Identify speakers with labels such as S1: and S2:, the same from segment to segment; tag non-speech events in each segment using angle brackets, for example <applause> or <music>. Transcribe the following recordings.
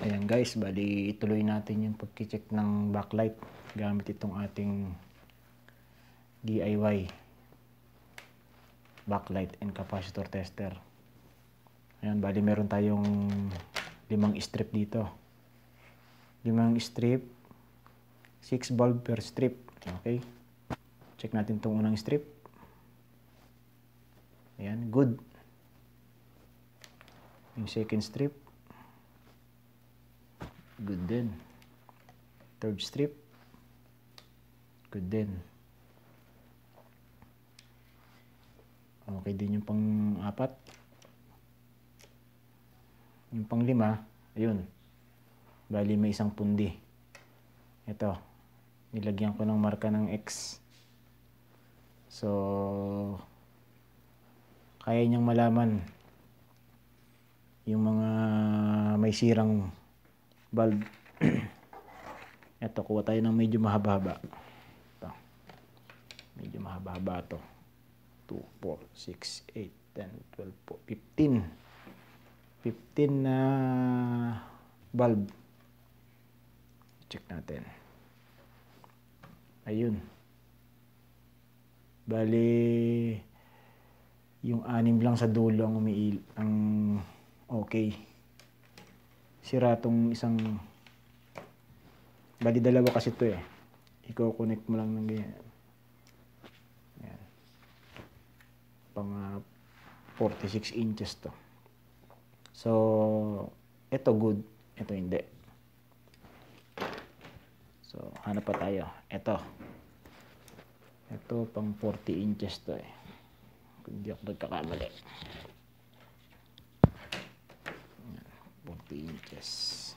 S1: Ayan guys, bali ituloy natin yung pagkicheck ng backlight gamit itong ating DIY backlight and capacitor tester. Ayan, bali meron tayong limang strip dito. Limang strip, 6 bulb per strip. Okay. Check natin itong unang strip. Ayan, good. Yung second strip, good din. Third strip, good din. Okay din yung pang-apat. Yung pang-lima, ayun. Bali may isang pundi. Ito, nilagyan ko ng marka ng X. So, kaya niyang malaman yung mga may sirang bulb. Ito, <clears throat> kuha tayo ng medyo mahaba-haba medyo mahaba-haba to 2, 4, 6, 8, 10, 12, 15 15 na bulb. check natin ayun bali yung anim lang sa dulo ang umiil ang okay sira tong isang bali dalawa kasi to eh i-connect mo lang ng ganyan Ayan. pang uh, ah, 46 inches to so ito good ito hindi so hanap pa tayo ito ito pang 40 inches to eh hindi ako nagkakamali Yes.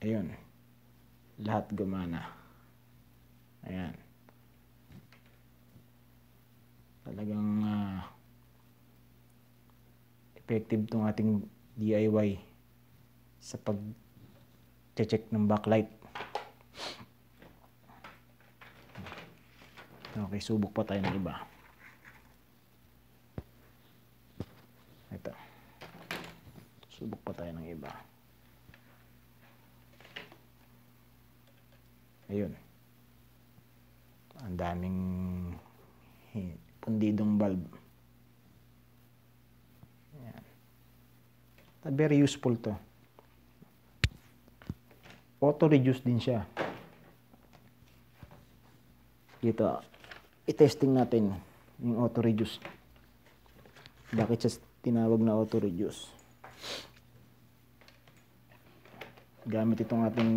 S1: Ayun. Lahat gumana. Ayan. Talagang uh, effective tong ating DIY sa pag check ng backlight. Okay, subok pa tayo ng iba. Ayun. Ang daming pundidong bulb. Ayan. Very useful to. Auto-reduce din siya. Dito, i-testing natin yung auto-reduce. Bakit siya tinawag na auto-reduce? Gamit itong ating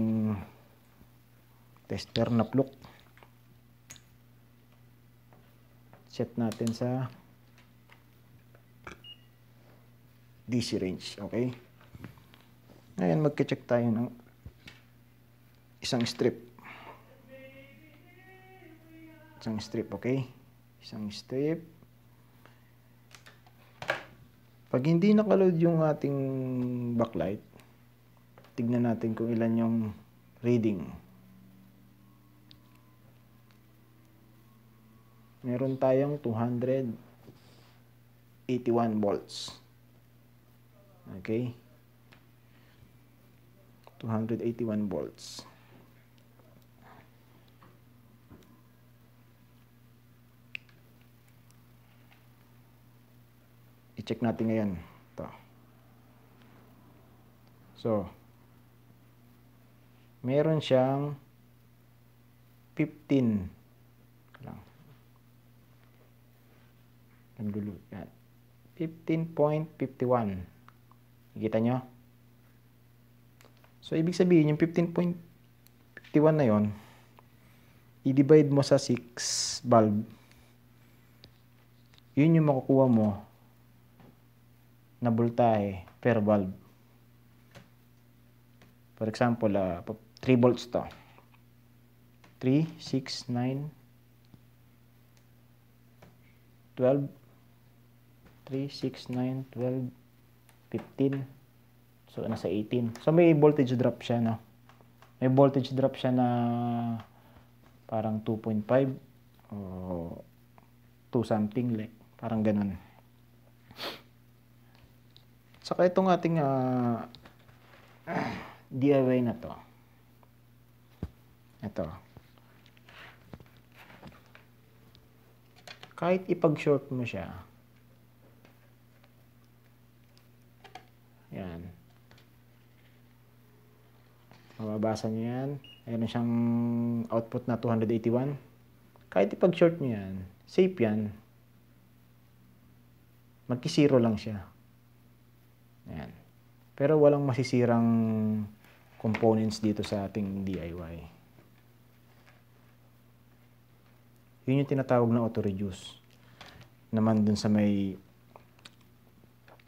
S1: tester na pluk set natin sa DC range okay ngayon magka-check tayo ng isang strip isang strip okay isang strip pag hindi nakaload yung ating backlight tignan natin kung ilan yung reading meron tayong 281 volts. Okay? 281 volts. I-check natin ngayon. Ito. So, meron siyang 15 Ang dulo. Yan. 15.51. Nakikita nyo? So, ibig sabihin, yung 15.51 na yon i-divide mo sa 6 bulb. Yun yung makukuha mo na voltahe per bulb. For example, uh, ah, 3 volts to. 3, 6, 9, 12, 3, 15. So, nasa 18. So, may voltage drop siya, no? May voltage drop siya na parang 2.5 o 2 something, like, parang ganun. Saka itong ating uh, ah, <clears throat> DIY na to. Ito. Kahit ipag-short mo siya, Mababasa nyo yan. Meron siyang output na 281. Kahit ipag-short nyo yan, safe yan. Magkisiro lang siya. Ayan. Pero walang masisirang components dito sa ating DIY. Yun yung tinatawag na auto-reduce. Naman dun sa may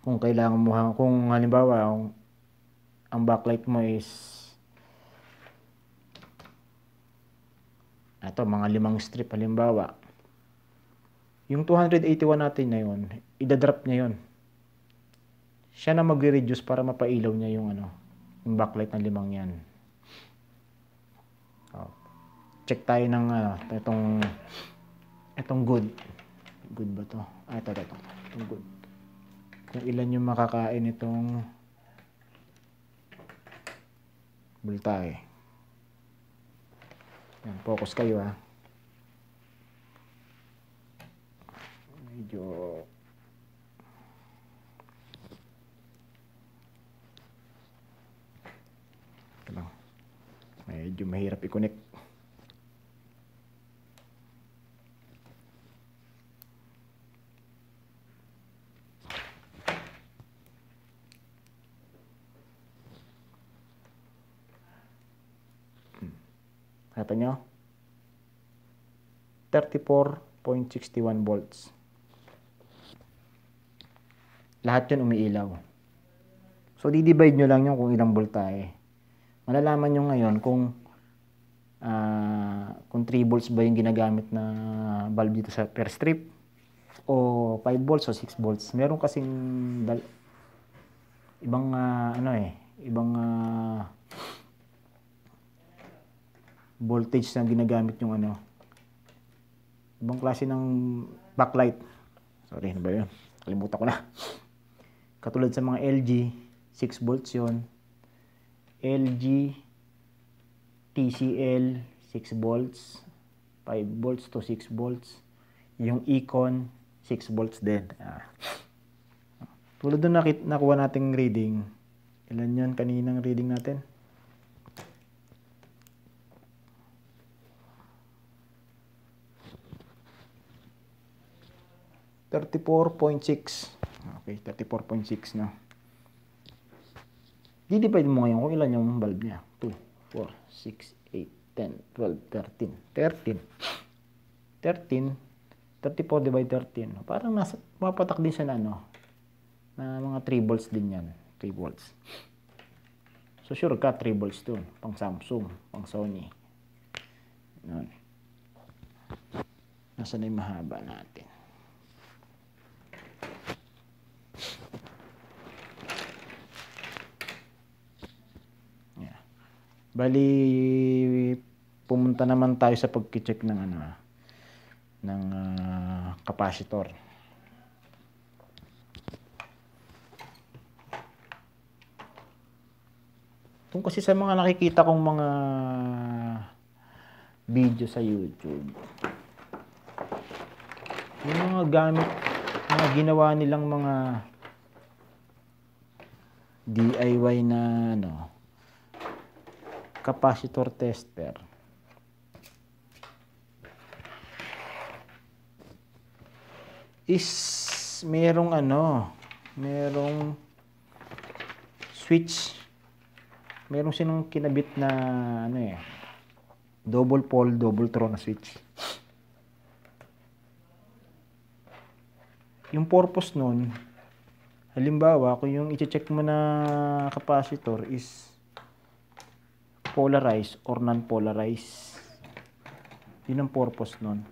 S1: kung kailangan mo, kung halimbawa ang backlight mo is Ito, mga limang strip halimbawa. Yung 281 natin na yun, idadrop niya yun. Siya na mag reduce para mapailaw niya yung ano, yung backlight ng limang yan. Oh. Check tayo ng ano, uh, itong itong good. Good ba to? Ah, ito, ito, ito. Itong good. Kung ilan yung makakain itong bulta eh. Yan, focus kayo ha. Medyo ano? Medyo mahirap i-connect nyo, 34.61 volts. Lahat yun umiilaw. So, di-divide nyo lang yun kung ilang volt voltahe. Eh. Malalaman nyo ngayon kung uh, kung 3 volts ba yung ginagamit na valve dito sa per strip o 5 volts o 6 volts. Meron kasing ibang uh, ano eh, ibang uh, voltage na ginagamit yung ano. Ibang klase ng backlight. Sorry, ano ba yun? Kalimutan ko na. Katulad sa mga LG, 6 volts yon LG, TCL, 6 volts, 5 volts to 6 volts. Yung Econ, 6 volts din. Ah. Tulad na nakuha nating reading, ilan yun kaninang reading natin? 34.6. Okay, 34.6 na. Didivide mo ngayon kung ilan yung bulb niya. 2, 4, 6, 8, 10, 12, 13. 13. 13. 34 divide 13. Parang nasa, din siya na ano. Na mga 3 volts din yan. 3 volts. So sure ka, 3 volts dun. Pang Samsung, pang Sony. Yan. Nasa na yung mahaba natin. Bali, pumunta naman tayo sa pagki check ng ano, ah, ng uh, capacitor. Kung kasi sa mga nakikita kong mga video sa YouTube, yung mga gamit, mga ginawa nilang mga DIY na ano, capacitor tester. Is merong ano, merong switch. Merong sinong kinabit na ano eh, double pole, double throw na switch. Yung purpose nun, halimbawa, kung yung i-check mo na capacitor is polarized or non-polarized. Yun ang purpose nun.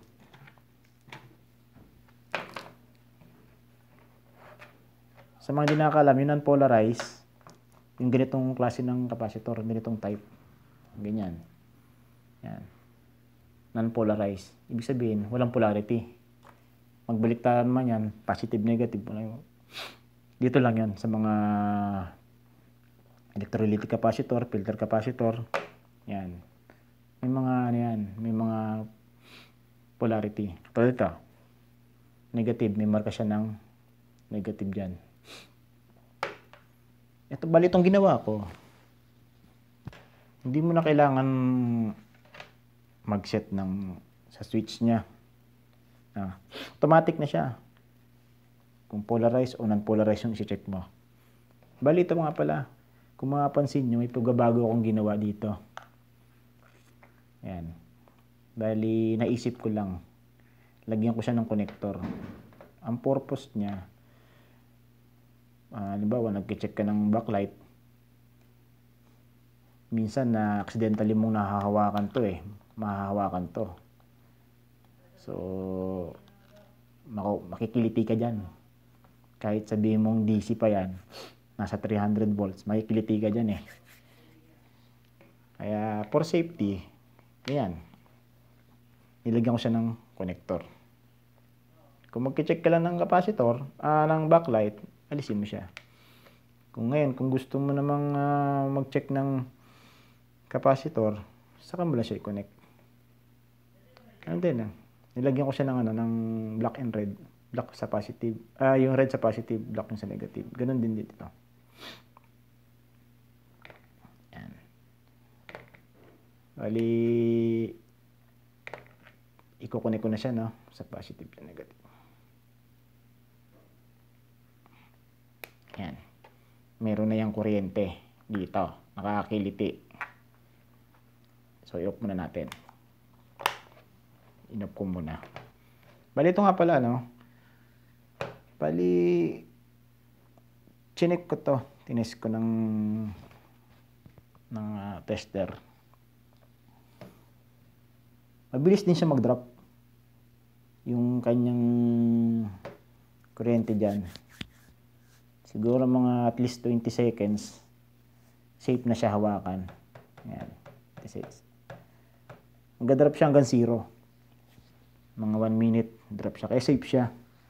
S1: Sa mga hindi nakakalam, yun ang polarized, yung ganitong klase ng capacitor, ganitong type. Ganyan. Yan. Non-polarized. Ibig sabihin, walang polarity. Magbaliktaran man yan, positive, negative. Dito lang yan sa mga electrolytic capacitor, filter capacitor. Yan. May mga ano yan, may mga polarity. Ito dito. Negative, may marka siya ng negative diyan. Ito bali itong ginawa ko. Hindi mo na kailangan mag-set ng sa switch niya. Ah, automatic na siya. Kung polarized o non-polarized yung isi-check mo. Bali ito mga pala. Kung mapapansin nyo, may pagbabago akong ginawa dito. Ayan. Bali, naisip ko lang. Lagyan ko siya ng connector. Ang purpose niya, uh, halimbawa, nag-check ka ng backlight. Minsan, na accidentally mong nahahawakan to eh. Mahahawakan to. So, makikiliti ka dyan. Kahit sabihin mong DC pa yan, nasa 300 volts. Makikiliti ka dyan eh. Kaya for safety, ayan. Nilagyan ko siya ng connector. Kung magka-check ka lang ng capacitor, uh, ng backlight, alisin mo siya. Kung ngayon, kung gusto mo namang uh, mag-check ng capacitor, saka mo lang siya i-connect. And then, uh, ah. nilagyan ko siya ng, ano, ng black and red. Black sa positive, uh, yung red sa positive, black yung sa negative. Ganun din dito. Bali, ikukunik ko na siya, no? Sa positive na negative. Yan. Meron na yung kuryente dito. Nakakakiliti. So, i-off muna natin. Inop ko muna. Bali, ito nga pala, no? Bali, chinek ko to. Tinis ko ng ng uh, tester mabilis din siya mag-drop yung kanyang kuryente dyan. Siguro mga at least 20 seconds, safe na siya hawakan. Ayan, 26. drop siya hanggang zero. Mga 1 minute, drop siya. Kaya safe siya.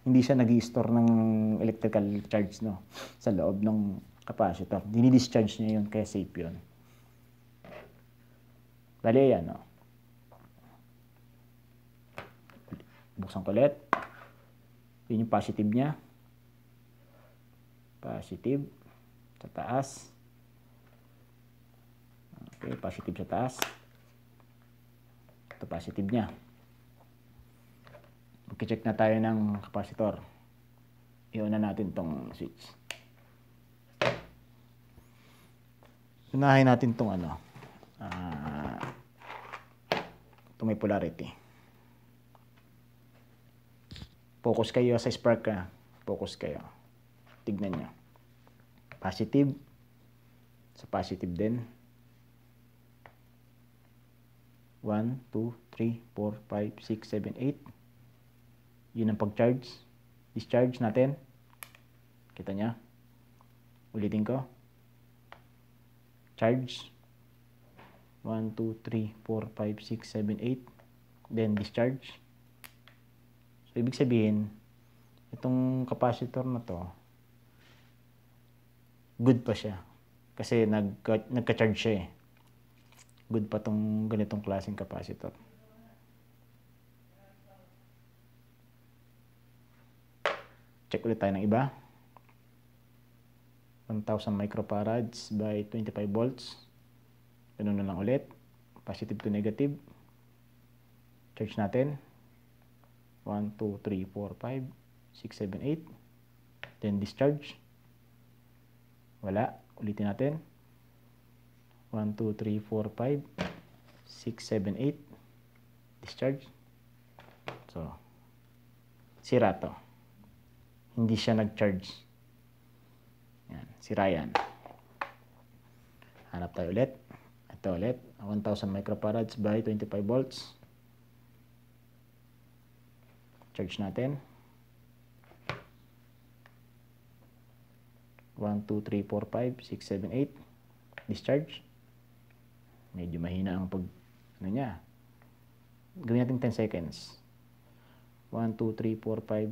S1: Hindi siya nag store ng electrical charge no, sa loob ng capacitor. Dinidischarge niya yun, kaya safe yun. Bale yan, no? Buksan ko ulit. Yun yung positive niya. Positive. Sa taas. Okay, positive sa taas. Ito positive niya. Mag-check na tayo ng capacitor. Iyon na natin tong switch. Unahin natin tong ano. Ah, uh, ito may polarity. Focus kayo sa spark na. Focus kayo. Tignan nyo. Positive. Sa positive din. 1, 2, 3, 4, 5, 6, 7, 8. Yun ang pag-charge. Discharge natin. Kita nyo. Ulitin ko. Charge. 1, 2, 3, 4, 5, 6, 7, 8. Then discharge. So, ibig sabihin, itong capacitor na to, good pa siya. Kasi nagka, nagka-charge siya eh. Good pa tong ganitong klaseng capacitor. Check ulit tayo ng iba. 1,000 microfarads by 25 volts. Ganun na lang ulit. Positive to negative. Charge natin. 1, 2, 3, 4, 5, 6, 7, 8. Then discharge. Wala. Ulitin natin. 1, 2, 3, 4, 5, 6, 7, 8. Discharge. So, sira to. Hindi siya nag-charge. Yan, sira yan. Hanap tayo ulit. Ito ulit. 1,000 microfarads by 25 volts. Charge natin. 1, 2, 3, 4, 5, 6, 7, 8. Discharge. Medyo mahina ang pag, ano niya. Gawin natin 10 seconds. 1, 2, 3, 4, 5, 6,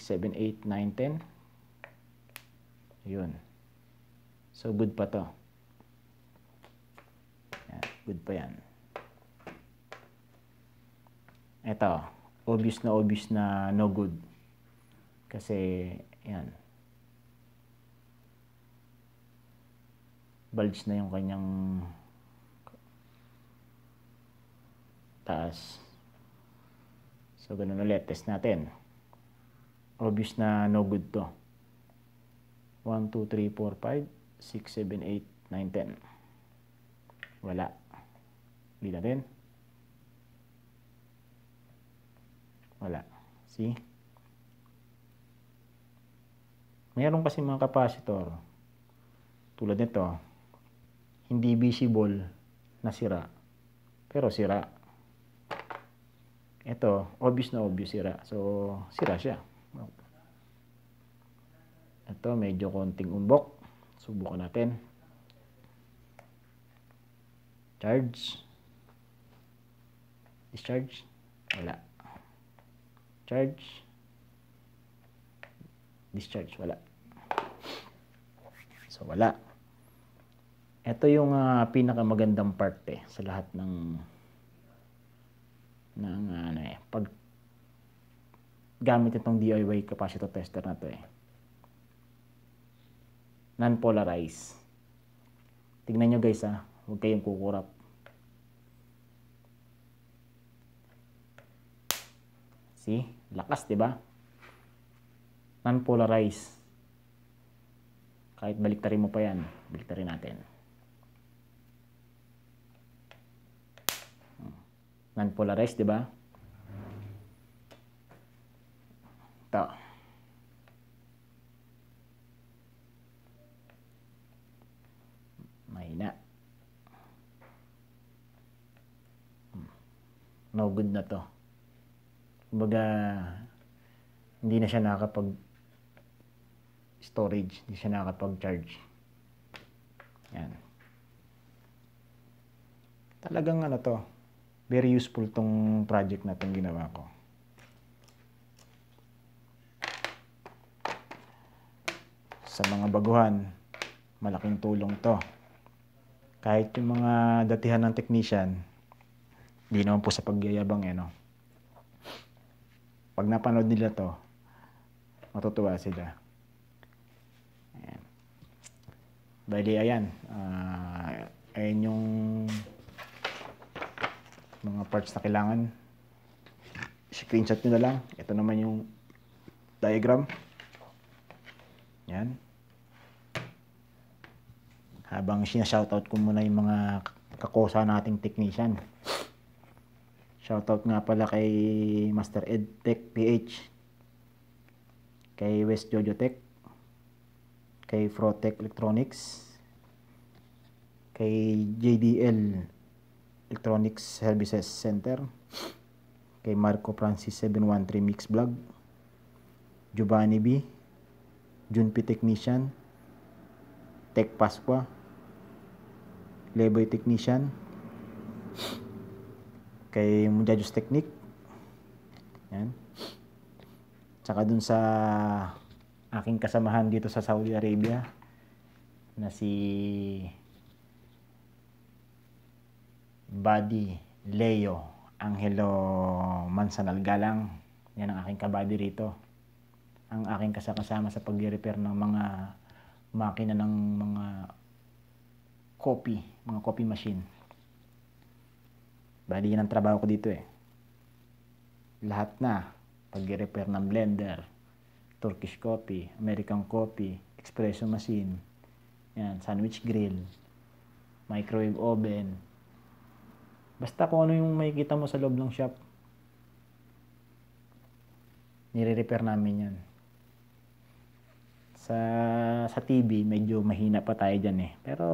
S1: 7, 8, 9, 10. Yun. So, good pa to. Yeah, good pa yan. Ito obvious na obvious na no good. Kasi, yan. Bulge na yung kanyang taas. So, ganun ulit. Test natin. Obvious na no good to. 1, 2, 3, 4, 5, 6, 7, 8, 9, 10. Wala. Hindi natin. Wala. See? Meron kasi mga capacitor tulad nito hindi visible na sira pero sira. Ito, obvious na obvious sira. So, sira siya. Ito, medyo konting umbok. Subukan natin. Charge. Discharge. Wala. Charge. Discharge. Wala. So, wala. Ito yung uh, pinakamagandang parte eh, sa lahat ng ng uh, ano eh, pag gamit itong DIY capacitor tester na to eh. Non-polarized. Tingnan nyo guys ha. Ah. Huwag kayong kukurap. See? Lakas, di ba? Non-polarized. Kahit baliktarin mo pa yan, baliktarin natin. Hmm. Non-polarized, di ba? Ito. Mahina. Hmm. No good na to. Kumbaga, hindi na siya nakakapag storage, hindi siya nakakapag-charge. Yan. Talagang ano to, very useful tong project na tong ginawa ko. Sa mga baguhan, malaking tulong to. Kahit yung mga datihan ng technician, hindi naman po sa pagyayabang eh, no? pag napanood nila to, matutuwa sila. Ayan. Bali, ayan. Uh, ayan yung mga parts na kailangan. Screenshot nyo na lang. Ito naman yung diagram. Yan. Habang sinashoutout ko muna yung mga kakosa nating technician. Shoutout nga pala kay Master Ed Tech PH, kay West Jojo Tech, kay Frotech Electronics, kay JDL Electronics Services Center, kay Marco Francis 713 Mix Blog. Giovanni B, Junpi Technician, Tech Pasqua, Leboy Technician, kay Mujajus Technique. Yan. Tsaka dun sa aking kasamahan dito sa Saudi Arabia na si Buddy Leo Angelo Mansanal Galang. Yan ang aking kabady rito. Ang aking kasakasama sa pag-repair ng mga makina ng mga copy, mga copy machine. Bali, yan ang trabaho ko dito eh. Lahat na. Pag-repair ng blender, Turkish coffee, American coffee, espresso machine, yan, sandwich grill, microwave oven. Basta kung ano yung makikita mo sa loob ng shop, nire-repair namin yan. Sa, sa TV, medyo mahina pa tayo dyan eh. Pero,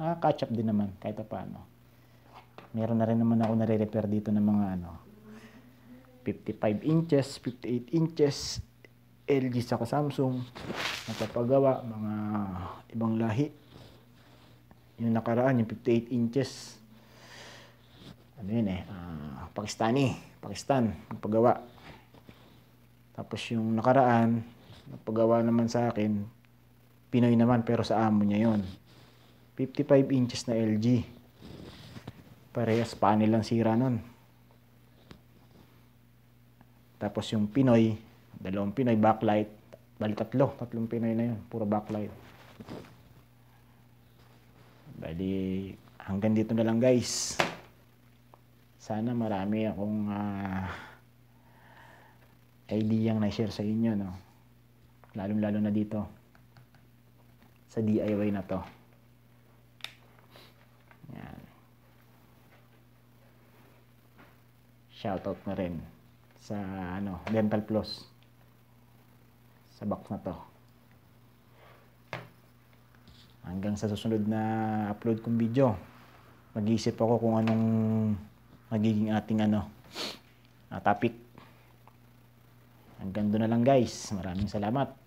S1: nakaka-catch up din naman kahit pa paano meron na rin naman ako nare-repair dito ng mga ano 55 inches 58 inches LG sa Samsung natapagawa mga ibang lahi yung nakaraan yung 58 inches ano yun eh uh, Pakistani Pakistan paggawa tapos yung nakaraan napagawa naman sa akin Pinoy naman pero sa amo niya yon 55 inches na LG Parehas pa lang sira nun. Tapos yung Pinoy, dalawang Pinoy backlight, bali tatlo, tatlong Pinoy na yun, puro backlight. Bali, hanggang dito na lang guys. Sana marami akong uh, ah, idea ang na-share sa inyo, no? Lalong-lalo na dito sa DIY na to. shoutout na rin sa ano, Dental Plus sa box na to hanggang sa susunod na upload kong video mag-iisip ako kung anong magiging ating ano uh, topic hanggang doon na lang guys maraming salamat